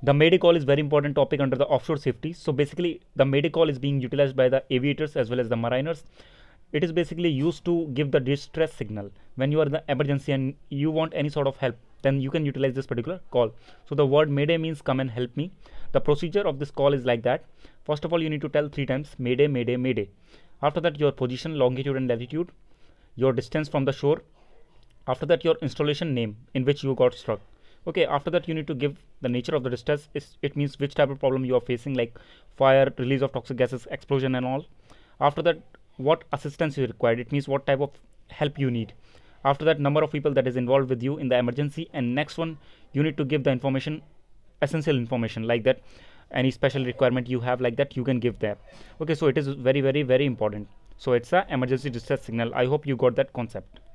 The medical is very important topic under the offshore safety. So basically, the medical is being utilized by the aviators as well as the mariners. It is basically used to give the distress signal when you are in the emergency and you want any sort of help. Then you can utilize this particular call. So the word Mayday means come and help me. The procedure of this call is like that. First of all, you need to tell three times Mayday, Mayday, Mayday. After that, your position, longitude and latitude, your distance from the shore. After that, your installation name in which you got struck okay after that you need to give the nature of the distress it's, it means which type of problem you are facing like fire release of toxic gases explosion and all after that what assistance you required it means what type of help you need after that number of people that is involved with you in the emergency and next one you need to give the information essential information like that any special requirement you have like that you can give there okay so it is very very very important so it's a emergency distress signal i hope you got that concept